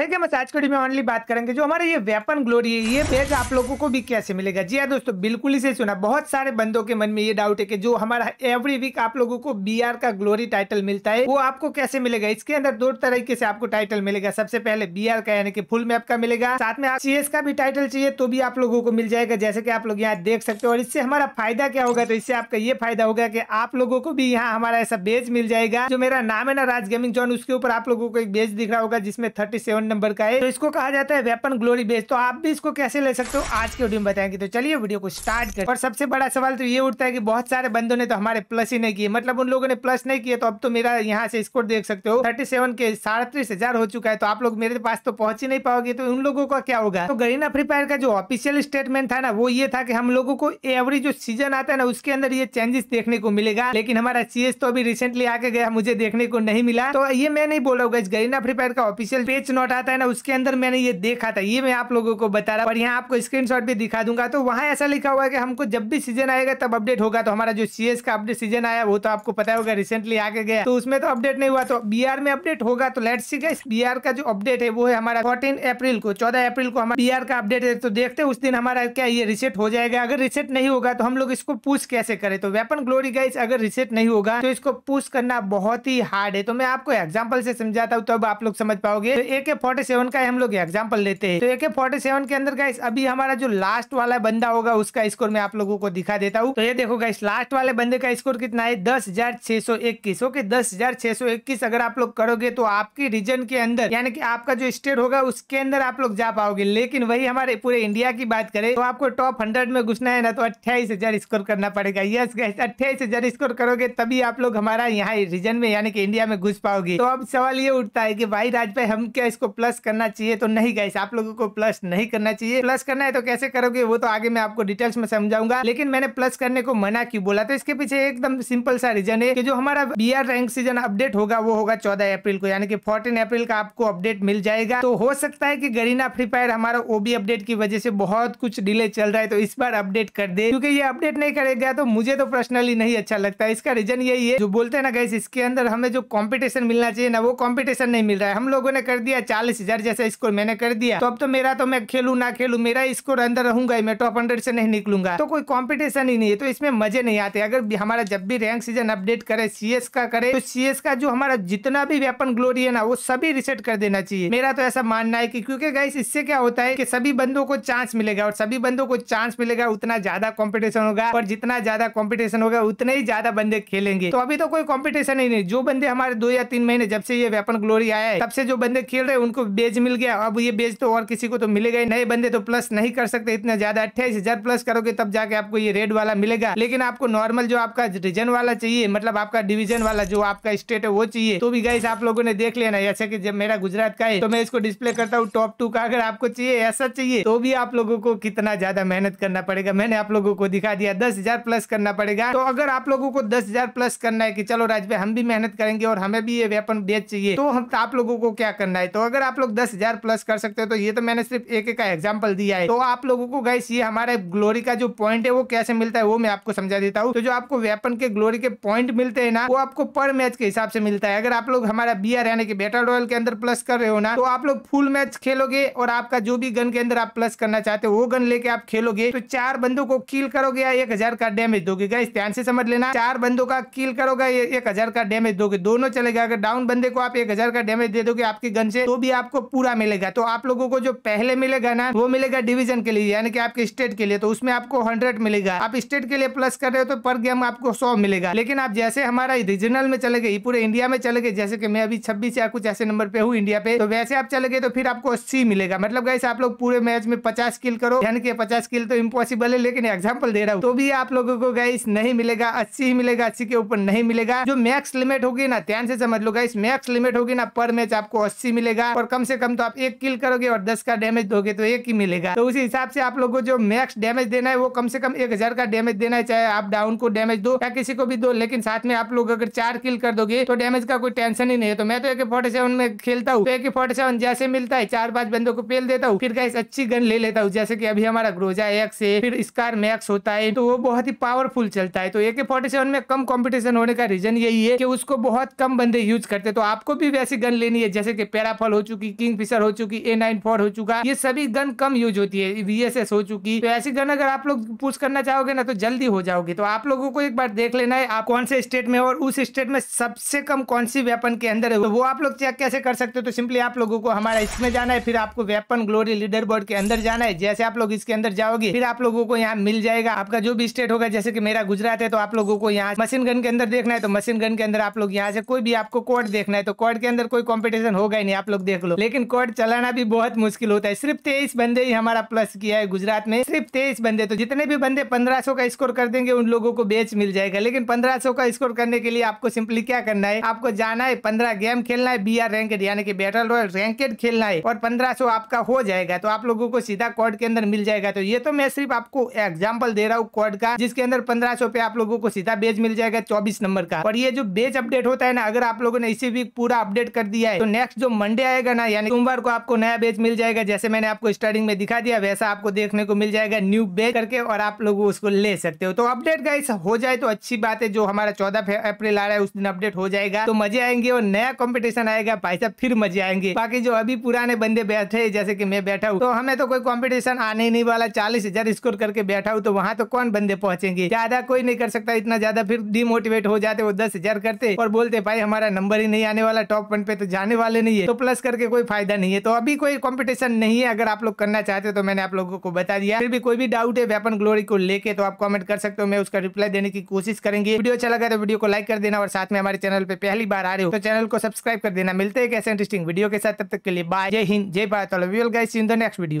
लोहे के मसाज कड़ी में ऑनली बात करेंगे जो हमारा ये वेपन ग्लोरी है ये बैग आप लोगों को भी कैसे मिलेगा जी हाँ दोस्तों बिल्कुल ही से सुना बहुत सारे बंदों के मन में ये डाउट है कि जो हमारा एवरी वीक आप लोगों को बी का ग्लोरी टाइटल मिलता है वो आपको कैसे मिलेगा इसके अंदर दो तरीके से आपको टाइटल मिलेगा सबसे पहले बी का यानी कि फुल मैप का मिलेगा साथ में सी एस का भी टाइटल चाहिए तो भी आप लोगों को मिल जाएगा जैसे की आप लोग यहाँ देख सकते हो और इससे हमारा फायदा क्या होगा तो इससे आपका ये फायदा होगा की आप लोगों को भी यहाँ हमारा ऐसा बेज मिल जाएगा जो मेरा नाम है ना राज गेमिंग जोन उसके ऊपर आप लोगों को एक बेज दिख रहा होगा जिसमें थर्टी नंबर का है तो इसको कहा जाता है वेपन ग्लोरी बेस तो आप भी इसको कैसे ले सकते हो आज के वीडियो में बताएंगे तो चलिए वीडियो को स्टार्ट कर और सबसे बड़ा सवाल तो ये उठता है कि बहुत सारे बंदों ने तो हमारे प्लस ही नहीं किए मतलब उन लोगों ने प्लस नहीं किए तो अब तो मेरा यहाँ से स्कोर देख सकते हो थर्टी के साढ़े हो चुका है तो आप लोग मेरे पास तो पहुंच ही नहीं पाओगे तो उन लोगों का क्या होगा तो गरीना फ्री फायर का जो ऑफिशियल स्टेटमेंट था ना वो ये था कि हम लोगों को एवरी जो सीजन आता है ना उसके अंदर ये चेंजेस देखने को मिलेगा लेकिन हमारा सीएस तो अभी रिसेंटली आके गया मुझे देखने को नहीं मिला तो ये मैं नहीं बोल रहा हूँ गरीना फ्री फायर का ऑफिशियल पेज नोट रहा है ना उसके अंदर मैंने ये देखा था ये मैं आप लोगों को बता रहा और यहाँ आपको स्क्रीन भी दिखा दूंगा तो वहाँ ऐसा लिखा हुआ है कि हमको जब भी सीजन आएगा तब अपडेट होगा तो हमारा जो सीएस का अपडेट सीजन आया वो तो आपको पता होगा रिसेंटली आगे गया तो उसमें तो अपडेट नहीं हुआ तो बी में अपडेट होगा तो लेट सी गाइस बीआर का जो अपडेट है वो है हमारा फोर्टीन अप्रैल को चौदह अप्रैल को हमारा बी का अपडेट है तो देखते उस दिन हमारा क्या ये रिसेट हो जाएगा अगर रिसेट नहीं होगा तो हम लोग इसको पूछ कैसे करे तो वेपन ग्लोरी गाइस अगर रिसेट नहीं होगा तो इसको पूछ करना बहुत ही हार्ड है तो मैं आपको एग्जाम्पल से समझाता हूँ तब आप लोग समझ पाओगे तो फोर्टी सेवन का हम लोग एग्जाम्पल लेते हैं तो एके फोर्टी सेवन के अंदर गाइस अभी हमारा जो लास्ट वाला बंदा होगा उसका स्कोर मैं आप लोगों को दिखा देता हूँ तो ये देखो गाइस लास्ट वाले बंदे का स्कोर कितना है दस हजार छह सौ इक्कीस ओके दस हजार छह सौ इक्कीस अगर आप लोग करोगे तो आपकी रीजन के अंदर यानी कि आपका जो स्टेट होगा उसके अंदर आप लोग जा पाओगे लेकिन वही हमारे पूरे इंडिया की बात करें तो आपको टॉप हंड्रेड में घुसना है ना तो अट्ठाईस हजार स्कोर करना पड़ेगा यस गैस अट्ठाईस हजार स्कोर करोगे तभी आप लोग हमारा यहाँ रीजन में यानी कि इंडिया में घुस पाओगे तो अब सवाल ये उठता है कि भाई राज हम क्या इसको प्लस करना चाहिए तो नहीं गाइस आप लोगों को प्लस नहीं करना चाहिए प्लस करना है तो कैसे करोगे वो तो आगे मैं आपको डिटेल्स में समझाऊंगा लेकिन मैंने प्लस करने को मना क्यों बोला तो इसके पीछे एकदम सिंपल सा रीजन है कि जो हमारा बी रैंक सीजन अपडेट होगा वो होगा चौदह अप्रैल को यानी कि फोर्टीन अप्रैल का आपको अपडेट मिल जाएगा तो हो सकता है की गरीना फ्री फायर हमारा ओबी अपडेट की वजह से बहुत कुछ डिले चल रहा है तो इस बार अपडेट कर दे क्योंकि ये अपडेट नहीं करेगा तो मुझे तो पर्सनली नहीं अच्छा लगता है इसका रीजन यही है जो बोलते हैं ना गैस इसके अंदर हमें जो कॉम्पिटिशन मिलना चाहिए ना वो कॉम्पिटिशन नहीं मिल रहा है हम लोगों ने कर दिया चालीस चालीस हजार जैसा स्कोर मैंने कर दिया तो अब तो मेरा तो मैं खेलू ना खेलू मेरा स्कोर अंदर रहूंगा मैं टॉप हंड्रेड से नहीं निकलूंगा तो कोई कॉम्पिटिशन ही नहीं है तो इसमें मजे नहीं आते अगर हमारा जब भी रैंक सीजन अपडेट करे सी का करे तो सी का जो हमारा जितना भी वेपन ग्लोरी है ना वो सभी रिसेट कर देना चाहिए मेरा तो ऐसा मानना है की क्योंकि गाइस इससे क्या होता है की सभी बंदों को चांस मिलेगा और सभी बंदों को चांस मिलेगा उतना ज्यादा कॉम्पिटिशन होगा और जितना ज्यादा कॉम्पिटिशन होगा उतने ही ज्यादा बंदे खेलेंगे तो अभी तो कोई कॉम्पिटिशन ही नहीं जो बंदे हमारे दो या तीन महीने जब से ये वेपन ग्लोरी आया है तब से जो बंदे खेल रहे हैं उनको को बेज मिल गया अब ये बेज तो और किसी को तो मिलेगा ही नए बंदे तो प्लस नहीं कर सकते इतना ज्यादा अट्ठाईस हजार प्लस करोगे तब जाके आपको ये रेड वाला मिलेगा लेकिन आपको नॉर्मल जो आपका रीजन वाला चाहिए मतलब आपका डिविजन वाला जो आपका स्टेट है वो चाहिए तो भी गाइस आप लोगों ने देख लेना जैसे की जब मेरा गुजरात का है तो मैं इसको डिस्प्ले करता हूँ टॉप टू का अगर आपको चाहिए ऐसा चाहिए तो भी आप लोगों को कितना ज्यादा मेहनत करना पड़ेगा मैंने आप लोगों को दिखा दिया दस हजार प्लस करना पड़ेगा तो अगर आप लोगों को दस हजार प्लस करना है कि चलो राज हम भी मेहनत करेंगे और हमें भी ये वेपन बेच चाहिए तो हम आप लोगों को क्या करना है तो अगर आप लोग दस हजार प्लस कर सकते हो तो ये तो मैंने सिर्फ एक एक का एग्जाम्पल दिया है तो आप लोगों को गाइस ये हमारे ग्लोरी का जो पॉइंट है वो कैसे मिलता है वो मैं आपको समझा देता हूँ तो जो आपको वेपन के ग्लोरी के पॉइंट मिलते हैं ना वो आपको पर मैच के हिसाब से मिलता है अगर आप लोग हमारा बी आर यानी कि बेटर रॉयल के अंदर प्लस कर रहे हो ना तो आप लोग फुल मैच खेलोगे और आपका जो भी गन के अंदर आप प्लस करना चाहते हो वो गन लेके आप खेलोगे तो चार बंदों को किल करोगे या एक हजार का डैमेज दोगे गाइस ध्यान से समझ लेना चार बंदों का किल करोगे एक हजार का डैमेज दोगे दोनों चलेगा अगर डाउन बंदे को आप एक हजार का डैमेज दे दोगे आपकी गन से तो भी भी आपको पूरा मिलेगा तो आप लोगों को जो पहले मिलेगा ना वो मिलेगा डिवीजन के लिए यानी कि आपके स्टेट के लिए तो उसमें आपको हंड्रेड मिलेगा आप स्टेट के लिए प्लस कर रहे हो तो पर गेम आपको सौ मिलेगा लेकिन आप जैसे हमारा रीजनल में चले गए पूरे इंडिया में चले गए जैसे कि मैं अभी छब्बीस या कुछ ऐसे नंबर पे हूँ इंडिया पे तो वैसे आप चले गए तो फिर आपको अस्सी मिलेगा मतलब गैसे आप लोग पूरे मैच में पचास किल करो यानी कि पचास किल तो इम्पॉसिबल है लेकिन एग्जाम्पल दे रहा हूँ तो भी आप लोगों को गाइस नहीं मिलेगा अस्सी ही मिलेगा अस्सी के ऊपर नहीं मिलेगा जो मैक्स लिमिट होगी ना ध्यान से समझ लो गाइस मैक्स लिमिट होगी ना पर मैच आपको अस्सी मिलेगा पर कम से कम तो आप एक किल करोगे और दस का डैमेज दोगे तो एक ही मिलेगा तो उसी हिसाब से आप लोग को जो मैक्स डैमेज देना है वो कम से कम एक हजार का डैमेज देना है चाहे आप डाउन को डैमेज दो या किसी को भी दो लेकिन साथ में आप लोग अगर चार किल कर दोगे तो डैमेज का कोई टेंशन ही नहीं है तो मैं तो एक फोर्टी सेवन में खेलता हूँ तो एक फोर्टी सेवन जैसे मिलता है चार पांच बंदों को पेल देता हूँ फिर गाइस अच्छी गन ले लेता हूँ जैसे की अभी हमारा ग्रोजा एक्स है फिर स्कार मैक्स होता है तो वो बहुत ही पावरफुल चलता है तो एक फोर्टी सेवन में कम कॉम्पिटिशन होने का रीजन यही है की उसको बहुत कम बंदे यूज करते तो आपको भी वैसी गन लेनी है जैसे की पेराफॉल हो चुकी किंग फिशर हो चुकी ए नाइन फोर हो चुका ये सभी गन कम यूज होती है वीएसएस हो चुकी तो ऐसी गन अगर आप लोग पुश करना चाहोगे ना तो जल्दी हो जाओगे तो आप लोगों को एक बार देख लेना है आप कौन से स्टेट में और उस स्टेट में सबसे कम कौन सी वेपन के अंदर है तो वो आप लोग चेक कैसे कर सकते हो तो सिंपली आप लोगों को हमारा इसमें जाना है फिर आपको वेपन ग्लोरी लीडर बोर्ड के अंदर जाना है जैसे आप लोग इसके अंदर जाओगे फिर आप लोगों को यहाँ मिल जाएगा आपका जो भी स्टेट होगा जैसे कि मेरा गुजरात है तो आप लोगों को यहाँ मशीन गन के अंदर देखना है तो मशीन गन के अंदर आप लोग यहाँ से कोई भी आपको कोड देखना है तो कोड के अंदर कोई कॉम्पिटिशन होगा ही नहीं आप लोग देख देख लो लेकिन कोर्ट चलाना भी बहुत मुश्किल होता है सिर्फ तेईस बंदे ही हमारा प्लस किया है गुजरात में सिर्फ तेईस बंदे तो जितने भी बंदे पंद्रह का स्कोर कर देंगे उन लोगों को बेच मिल जाएगा लेकिन पंद्रह का स्कोर करने के लिए आपको सिंपली क्या करना है आपको जाना है पंद्रह गेम खेलना है बी आर रैंकेड यानी कि बैटल रॉयल रैंकेड खेलना है और पंद्रह आपका हो जाएगा तो आप लोगों को सीधा कोर्ट के अंदर मिल जाएगा तो ये तो मैं सिर्फ आपको एग्जाम्पल दे रहा हूँ कोर्ट का जिसके अंदर पंद्रह सौ पे आप लोगों को सीधा बेच मिल जाएगा चौबीस नंबर का और ये जो बेच अपडेट होता है ना अगर आप लोगों ने इसे वीक पूरा अपडेट कर दिया है तो नेक्स्ट जो मंडे आएगा करना है यानी सोमवार को आपको नया बेच मिल जाएगा जैसे मैंने आपको स्टार्टिंग में दिखा दिया वैसा आपको देखने को मिल जाएगा न्यू बेच करके और आप लोग उसको ले सकते हो तो अपडेट गाइस हो जाए तो अच्छी बात है जो हमारा चौदह अप्रैल आ रहा है उस दिन अपडेट हो जाएगा तो मजे आएंगे और नया कॉम्पिटिशन आएगा भाई साहब फिर मजे आएंगे बाकी जो अभी पुराने बंदे बैठे जैसे की मैं बैठा हूँ तो हमें तो कोई कॉम्पिटिशन आने नहीं वाला चालीस हजार स्कोर करके बैठा हूँ तो वहाँ तो कौन बंदे पहुंचेंगे ज्यादा कोई नहीं कर सकता इतना ज्यादा फिर डिमोटिवेट हो जाते वो दस हजार करते और बोलते भाई हमारा नंबर ही नहीं आने वाला टॉप वन पे तो जाने वाले नहीं है तो प्लस करके करके कोई फायदा नहीं है तो अभी कोई कॉम्पिटिशन नहीं है अगर आप लोग करना चाहते हो तो मैंने आप लोगों को बता दिया फिर भी कोई भी डाउट है वेपन ग्लोरी को लेकर तो आप कॉमेंट कर सकते हो मैं उसका रिप्लाई देने की कोशिश करेंगे वीडियो अच्छा लगा तो वीडियो को लाइक कर देना और साथ में हमारे चैनल पर पहली बार आ रहे हो तो चैनल को सब्सक्राइब कर देना मिलते हैं कैसे ऐसे इंटरेस्टिंग वीडियो के साथ तब तक के लिए बाय जय हिंद जय भारत इन नेक्स्ट वीडियो